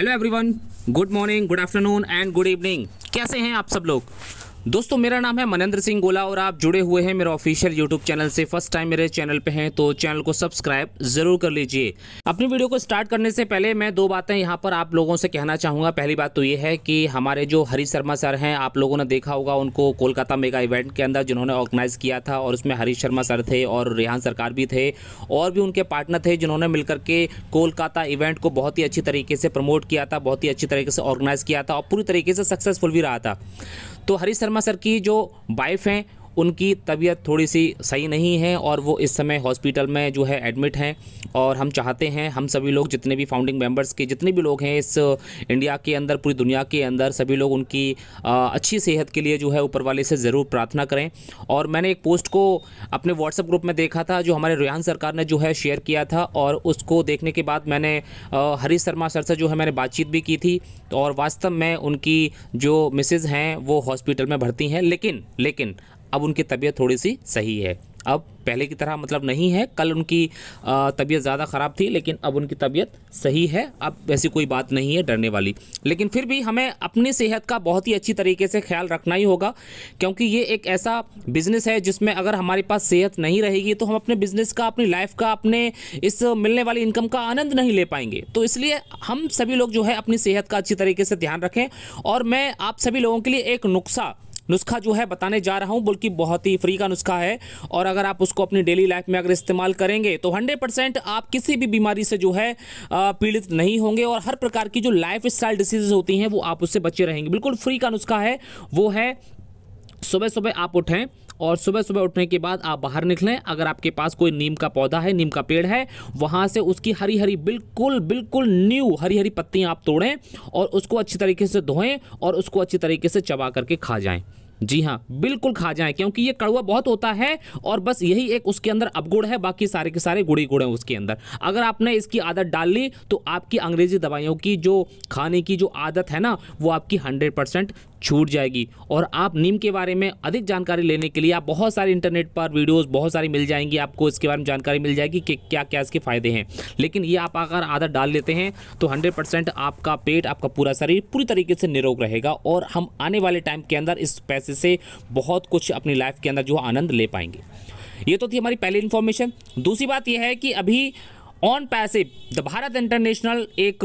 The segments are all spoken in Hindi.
hello everyone good morning good afternoon and good evening कैसे हैं आप सब लोग दोस्तों मेरा नाम है मनेंद्र सिंह गोला और आप जुड़े हुए हैं मेरा ऑफिशियल यूट्यूब चैनल से फर्स्ट टाइम मेरे चैनल पे हैं तो चैनल को सब्सक्राइब जरूर कर लीजिए अपनी वीडियो को स्टार्ट करने से पहले मैं दो बातें यहाँ पर आप लोगों से कहना चाहूँगा पहली बात तो ये है कि हमारे जो हरी शर्मा सर हैं आप लोगों ने देखा होगा उनको कोलकाता मेगा इवेंट के अंदर जिन्होंने ऑर्गेनाइज़ किया था और उसमें हरीश शर्मा सर थे और रेहान सरकार भी थे और भी उनके पार्टनर थे जिन्होंने मिलकर के कोलकाता इवेंट को बहुत ही अच्छी तरीके से प्रमोट किया था बहुत ही अच्छी तरीके से ऑर्गेनाइज़ किया था और पूरी तरीके से सक्सेसफुल भी रहा था तो हरीश शर्मा सर की जो वाइफ हैं उनकी तबीयत थोड़ी सी सही नहीं है और वो इस समय हॉस्पिटल में जो है एडमिट हैं और हम चाहते हैं हम सभी लोग जितने भी फाउंडिंग मेम्बर्स के जितने भी लोग हैं इस इंडिया के अंदर पूरी दुनिया के अंदर सभी लोग उनकी अच्छी सेहत के लिए जो है ऊपर वाले से ज़रूर प्रार्थना करें और मैंने एक पोस्ट को अपने व्हाट्सएप ग्रुप में देखा था जो हमारे रुहान सरकार ने जो है शेयर किया था और उसको देखने के बाद मैंने हरीश शर्मा सर से जो है मैंने बातचीत भी की थी और वास्तव में उनकी जो मिसेज़ हैं वो हॉस्पिटल में भर्ती हैं लेकिन लेकिन अब उनकी तबीयत थोड़ी सी सही है अब पहले की तरह मतलब नहीं है कल उनकी तबीयत ज़्यादा ख़राब थी लेकिन अब उनकी तबीयत सही है अब वैसी कोई बात नहीं है डरने वाली लेकिन फिर भी हमें अपनी सेहत का बहुत ही अच्छी तरीके से ख्याल रखना ही होगा क्योंकि ये एक ऐसा बिज़नेस है जिसमें अगर हमारे पास सेहत नहीं रहेगी तो हम अपने बिज़नेस का अपनी लाइफ का अपने इस मिलने वाली इनकम का आनंद नहीं ले पाएंगे तो इसलिए हम सभी लोग जो है अपनी सेहत का अच्छी तरीके से ध्यान रखें और मैं आप सभी लोगों के लिए एक नुस्खा नुस्खा जो है बताने जा रहा हूँ बल्कि बहुत ही फ्री का नुस्खा है और अगर आप उसको अपनी डेली लाइफ में अगर इस्तेमाल करेंगे तो हंड्रेड आप किसी भी बीमारी से जो है पीड़ित नहीं होंगे और हर प्रकार की जो लाइफ स्टाइल डिसीजेज होती हैं वो आप उससे बचे रहेंगे बिल्कुल फ्री का नुस्खा है वो है सुबह सुबह आप उठें और सुबह सुबह उठने के बाद आप बाहर निकलें अगर आपके पास कोई नीम का पौधा है नीम का पेड़ है वहाँ से उसकी हरी हरी बिल्कुल बिल्कुल न्यू हरी हरी पत्तियाँ आप तोड़ें और उसको अच्छी तरीके से धोएं और उसको अच्छी तरीके से चबा करके खा जाएँ जी हाँ बिल्कुल खा जाएं क्योंकि ये कड़वा बहुत होता है और बस यही एक उसके अंदर अपगुड़ है बाकी सारे के सारे गुड़ी गुड़ हैं उसके अंदर अगर आपने इसकी आदत डाल ली तो आपकी अंग्रेजी दवाइयों की जो खाने की जो आदत है ना वो आपकी हंड्रेड परसेंट छूट जाएगी और आप नीम के बारे में अधिक जानकारी लेने के लिए आप बहुत सारे इंटरनेट पर वीडियोस बहुत सारी मिल जाएंगी आपको इसके बारे में जानकारी मिल जाएगी कि क्या क्या इसके फ़ायदे हैं लेकिन ये आप अगर आदत डाल लेते हैं तो हंड्रेड आपका पेट आपका पूरा शरीर पूरी तरीके से निरोग रहेगा और हम आने वाले टाइम के अंदर इस पैसे से बहुत कुछ अपनी लाइफ के अंदर जो आनंद ले पाएंगे ये तो थी हमारी पहली इन्फॉर्मेशन दूसरी बात यह है कि अभी ऑन पैसे द भारत इंटरनेशनल एक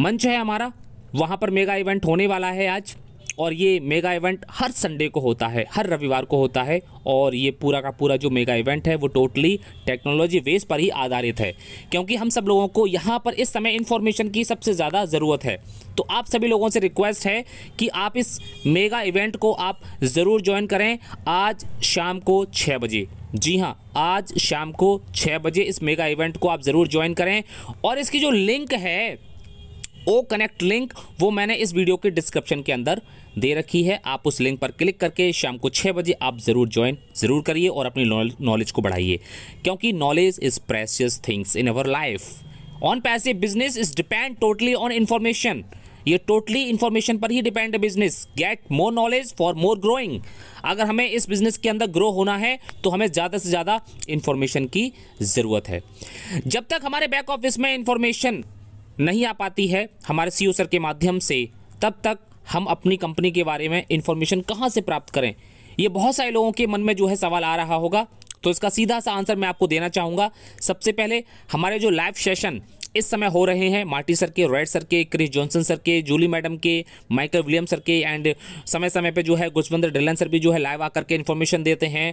मंच है हमारा वहाँ पर मेगा इवेंट होने वाला है आज और ये मेगा इवेंट हर संडे को होता है हर रविवार को होता है और ये पूरा का पूरा जो मेगा इवेंट है वो टोटली टेक्नोलॉजी वेस पर ही आधारित है क्योंकि हम सब लोगों को यहाँ पर इस समय इन्फॉर्मेशन की सबसे ज़्यादा ज़रूरत है तो आप सभी लोगों से रिक्वेस्ट है कि आप इस मेगा इवेंट को आप ज़रूर ज्वाइन करें आज शाम को छः बजे जी हाँ आज शाम को छः बजे इस मेगा इवेंट को आप ज़रूर ज्वाइन करें और इसकी जो लिंक है ओ कनेक्ट लिंक वो मैंने इस वीडियो के डिस्क्रिप्शन के अंदर दे रखी है आप उस लिंक पर क्लिक करके शाम को छः बजे आप ज़रूर ज्वाइन ज़रूर करिए और अपनी नॉलेज को बढ़ाइए क्योंकि knowledge is precious things in our life on पैसे business is depend totally on information ये टोटली इन्फॉर्मेशन पर ही डिपेंड है business get more knowledge for more growing अगर हमें इस बिजनेस के अंदर ग्रो होना है तो हमें ज़्यादा से ज़्यादा इन्फॉर्मेशन की ज़रूरत है जब तक हमारे बैक ऑफिस में इन्फॉर्मेशन नहीं आ पाती है हमारे सी सर के माध्यम से तब तक हम अपनी कंपनी के बारे में इन्फॉर्मेशन कहाँ से प्राप्त करें ये बहुत सारे लोगों के मन में जो है सवाल आ रहा होगा तो इसका सीधा सा आंसर मैं आपको देना चाहूँगा सबसे पहले हमारे जो लाइव सेशन इस समय हो रहे हैं मार्टी सर के रॉयड सर के क्रिस जॉनसन सर के जूली मैडम के माइकल विलियम सर के एंड समय समय पे जो है गुजवंदर डिलन सर भी जो है लाइव आकर के इन्फॉर्मेशन देते हैं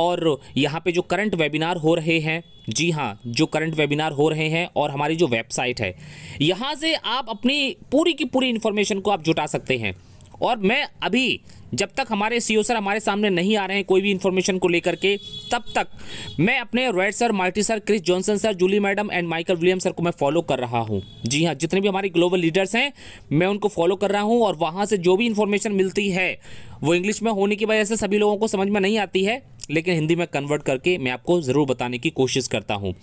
और यहाँ पे जो करंट वेबिनार हो रहे हैं जी हाँ जो करंट वेबिनार हो रहे हैं और हमारी जो वेबसाइट है यहाँ से आप अपनी पूरी की पूरी इन्फॉर्मेशन को आप जुटा सकते हैं और मैं अभी जब तक हमारे सी सर e हमारे सामने नहीं आ रहे हैं कोई भी इन्फॉर्मेशन को लेकर के तब तक मैं अपने Royd sir Marty sir Chris Johnson sir Julie madam and Michael William sir को मैं फॉलो कर रहा हूँ जी हाँ जितने भी हमारे ग्लोबल लीडर्स हैं मैं उनको फॉलो कर रहा हूँ और वहाँ से जो भी इन्फॉर्मेशन मिलती है वो इंग्लिश में होने की वजह से सभी लोगों को समझ में नहीं आती है लेकिन हिंदी में कन्वर्ट करके मैं आपको ज़रूर बताने की कोशिश करता हूँ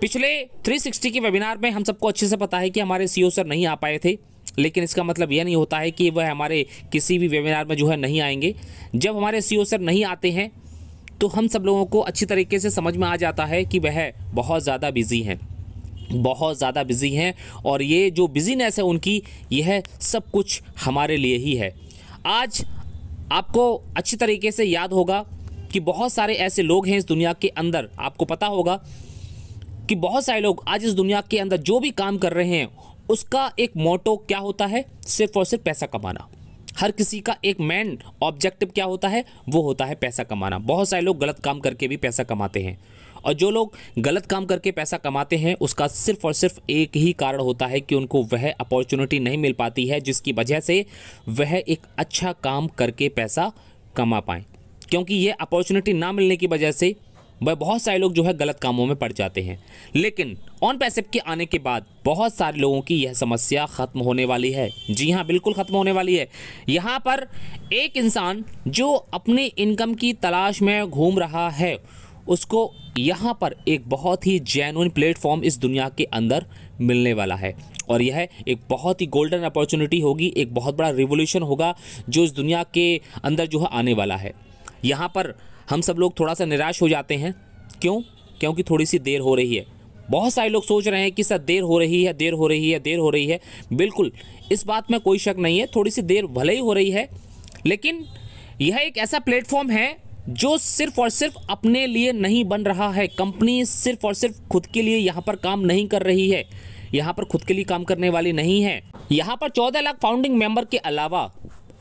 पिछले 360 के वेबिनार में हम सबको अच्छे से पता है कि हमारे सीईओ सर e नहीं आ पाए थे लेकिन इसका मतलब यह नहीं होता है कि वह हमारे किसी भी वेबिनार में जो है नहीं आएंगे जब हमारे सी सर e नहीं आते हैं तो हम सब लोगों को अच्छी तरीके से समझ में आ जाता है कि वह बहुत ज़्यादा बिज़ी हैं बहुत ज़्यादा बिज़ी हैं और ये जो बिज़ीनेस है उनकी यह सब कुछ हमारे लिए ही है आज आपको अच्छी तरीके से याद होगा कि बहुत सारे ऐसे लोग हैं इस दुनिया के अंदर आपको पता होगा कि बहुत सारे लोग आज इस दुनिया के अंदर जो भी काम कर रहे हैं उसका एक मोटो क्या होता है सिर्फ और सिर्फ पैसा कमाना हर किसी का एक मेन ऑब्जेक्टिव क्या होता है वो होता है पैसा कमाना बहुत सारे लोग गलत काम करके भी पैसा कमाते हैं और जो लोग गलत काम करके पैसा कमाते हैं उसका सिर्फ और सिर्फ एक ही कारण होता है कि उनको वह अपॉर्चुनिटी नहीं मिल पाती है जिसकी वजह से वह एक अच्छा काम करके पैसा कमा पाएँ क्योंकि ये अपॉर्चुनिटी ना मिलने की वजह से वह बहुत सारे लोग जो है गलत कामों में पड़ जाते हैं लेकिन ऑन पैसेप के आने के बाद बहुत सारे लोगों की यह समस्या ख़त्म होने वाली है जी हाँ बिल्कुल ख़त्म होने वाली है यहाँ पर एक इंसान जो अपने इनकम की तलाश में घूम रहा है उसको यहाँ पर एक बहुत ही जेनुइन प्लेटफॉर्म इस दुनिया के अंदर मिलने वाला है और यह एक बहुत ही गोल्डन अपॉर्चुनिटी होगी एक बहुत बड़ा रिवोल्यूशन होगा जो इस दुनिया के अंदर जो है आने वाला है यहाँ पर हम सब लोग थोड़ा सा निराश हो जाते हैं क्यों क्योंकि थोड़ी सी देर हो रही है बहुत सारे लोग सोच रहे हैं कि सर देर हो रही है देर हो रही है देर हो रही है बिल्कुल इस बात में कोई शक नहीं है थोड़ी सी देर भले ही हो रही है लेकिन यह एक ऐसा प्लेटफॉर्म है जो सिर्फ और सिर्फ अपने लिए नहीं बन रहा है कंपनी सिर्फ और सिर्फ खुद के लिए यहाँ पर काम नहीं कर रही है यहाँ पर खुद के लिए काम करने वाली नहीं है यहाँ पर चौदह लाख फाउंडिंग मेंबर के अलावा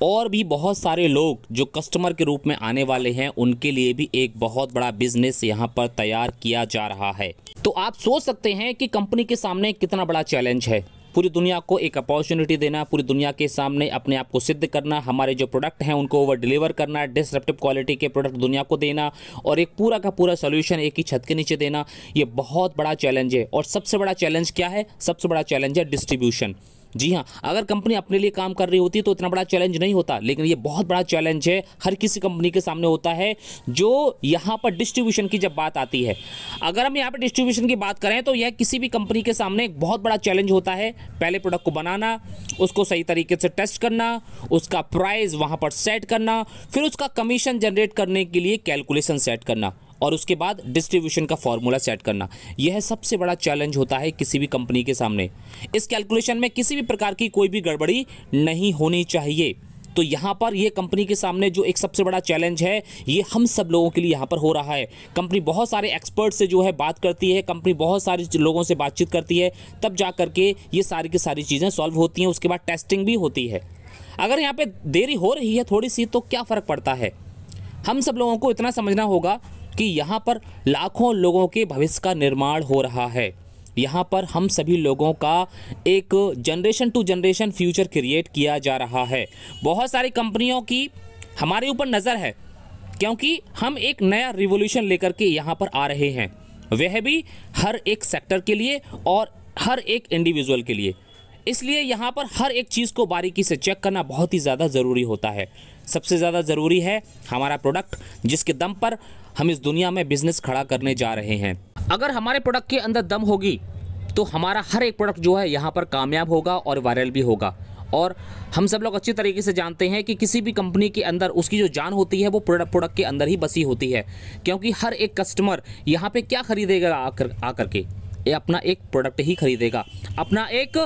और भी बहुत सारे लोग जो कस्टमर के रूप में आने वाले हैं उनके लिए भी एक बहुत बड़ा बिजनेस यहाँ पर तैयार किया जा रहा है तो आप सोच सकते हैं कि कंपनी के सामने कितना बड़ा चैलेंज है पूरी दुनिया को एक अपॉर्चुनिटी देना पूरी दुनिया के सामने अपने आप को सिद्ध करना हमारे जो प्रोडक्ट हैं उनको ओवर डिलीवर करना डिसरप्टिव क्वालिटी के प्रोडक्ट दुनिया को देना और एक पूरा का पूरा सोल्यूशन एक ही छत के नीचे देना ये बहुत बड़ा चैलेंज है और सबसे बड़ा चैलेंज क्या है सबसे बड़ा चैलेंज है डिस्ट्रीब्यूशन जी हाँ अगर कंपनी अपने लिए काम कर रही होती तो इतना बड़ा चैलेंज नहीं होता लेकिन ये बहुत बड़ा चैलेंज है हर किसी कंपनी के सामने होता है जो यहाँ पर डिस्ट्रीब्यूशन की जब बात आती है अगर हम यहाँ पर डिस्ट्रीब्यूशन की बात करें तो यह किसी भी कंपनी के सामने एक बहुत बड़ा चैलेंज होता है पहले प्रोडक्ट को बनाना उसको सही तरीके से टेस्ट करना उसका प्राइस वहाँ पर सेट करना फिर उसका कमीशन जनरेट करने के लिए कैलकुलेशन सेट करना और उसके बाद डिस्ट्रीब्यूशन का फॉर्मूला सेट करना यह सबसे बड़ा चैलेंज होता है किसी भी कंपनी के सामने इस कैलकुलेशन में किसी भी प्रकार की कोई भी गड़बड़ी नहीं होनी चाहिए तो यहाँ पर ये कंपनी के सामने जो एक सबसे बड़ा चैलेंज है ये हम सब लोगों के लिए यहाँ पर हो रहा है कंपनी बहुत सारे एक्सपर्ट से जो है बात करती है कंपनी बहुत सारे लोगों से बातचीत करती है तब जा करके ये सारी की सारी चीज़ें सॉल्व होती हैं उसके बाद टेस्टिंग भी होती है अगर यहाँ पर देरी हो रही है थोड़ी सी तो क्या फ़र्क पड़ता है हम सब लोगों को इतना समझना होगा कि यहाँ पर लाखों लोगों के भविष्य का निर्माण हो रहा है यहाँ पर हम सभी लोगों का एक generation to generation future create किया जा रहा है बहुत सारी कंपनियों की हमारे ऊपर नज़र है क्योंकि हम एक नया रिवोल्यूशन लेकर के यहाँ पर आ रहे हैं वह भी हर एक सेक्टर के लिए और हर एक इंडिविजुअल के लिए इसलिए यहाँ पर हर एक चीज़ को बारीकी से चेक करना बहुत ही ज़्यादा ज़रूरी होता है सबसे ज़्यादा ज़रूरी है हमारा प्रोडक्ट जिसके दम पर हम इस दुनिया में बिज़नेस खड़ा करने जा रहे हैं अगर हमारे प्रोडक्ट के अंदर दम होगी तो हमारा हर एक प्रोडक्ट जो है यहाँ पर कामयाब होगा और वायरल भी होगा और हम सब लोग अच्छी तरीके से जानते हैं कि किसी भी कंपनी के अंदर उसकी जो जान होती है वो प्रोडक्ट प्रोडक्ट के अंदर ही बसी होती है क्योंकि हर एक कस्टमर यहाँ पे क्या खरीदेगा आकर आकर के ये अपना एक प्रोडक्ट ही खरीदेगा अपना एक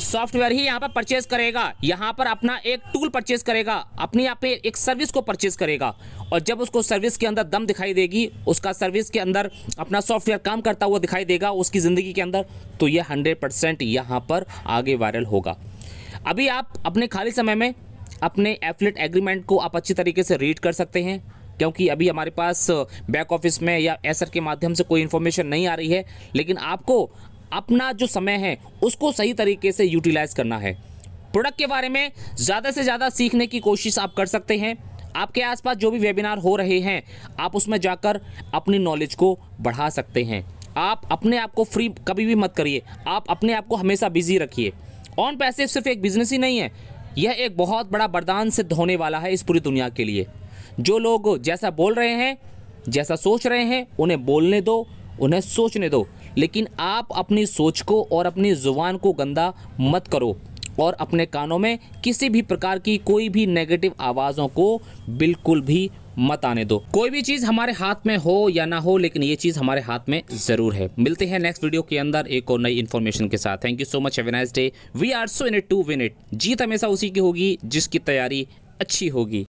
सॉफ्टवेयर ही यहाँ पर परचेज करेगा यहाँ पर अपना एक टूल परचेज करेगा अपने यहाँ पे एक सर्विस को परचेज करेगा और जब उसको सर्विस के अंदर दम दिखाई देगी उसका सर्विस के अंदर अपना सॉफ्टवेयर काम करता हुआ दिखाई देगा उसकी ज़िंदगी के अंदर तो यह हंड्रेड परसेंट पर आगे वायरल होगा अभी आप अपने खाली समय में अपने एफलेट एग्रीमेंट को आप अच्छी तरीके से रीड कर सकते हैं क्योंकि अभी हमारे पास बैक ऑफिस में या एसर के माध्यम से कोई इन्फॉर्मेशन नहीं आ रही है लेकिन आपको अपना जो समय है उसको सही तरीके से यूटिलाइज करना है प्रोडक्ट के बारे में ज़्यादा से ज़्यादा सीखने की कोशिश आप कर सकते हैं आपके आसपास जो भी वेबिनार हो रहे हैं आप उसमें जाकर अपनी नॉलेज को बढ़ा सकते हैं आप अपने आप को फ्री कभी भी मत करिए आप अपने आप को हमेशा बिजी रखिए ऑन पैसे सिर्फ एक बिजनेस ही नहीं है यह एक बहुत बड़ा वरदान सिद्ध होने वाला है इस पूरी दुनिया के लिए जो लोग जैसा बोल रहे हैं जैसा सोच रहे हैं उन्हें बोलने दो उन्हें सोचने दो लेकिन आप अपनी सोच को और अपनी ज़ुबान को गंदा मत करो और अपने कानों में किसी भी प्रकार की कोई भी नेगेटिव आवाज़ों को बिल्कुल भी मत आने दो कोई भी चीज़ हमारे हाथ में हो या ना हो लेकिन ये चीज़ हमारे हाथ में ज़रूर है मिलते हैं नेक्स्ट वीडियो के अंदर एक और नई इन्फॉर्मेशन के साथ thank you so much have a nice day we are so in it to win it जीत हमेशा उसी की होगी जिसकी तैयारी अच्छी होगी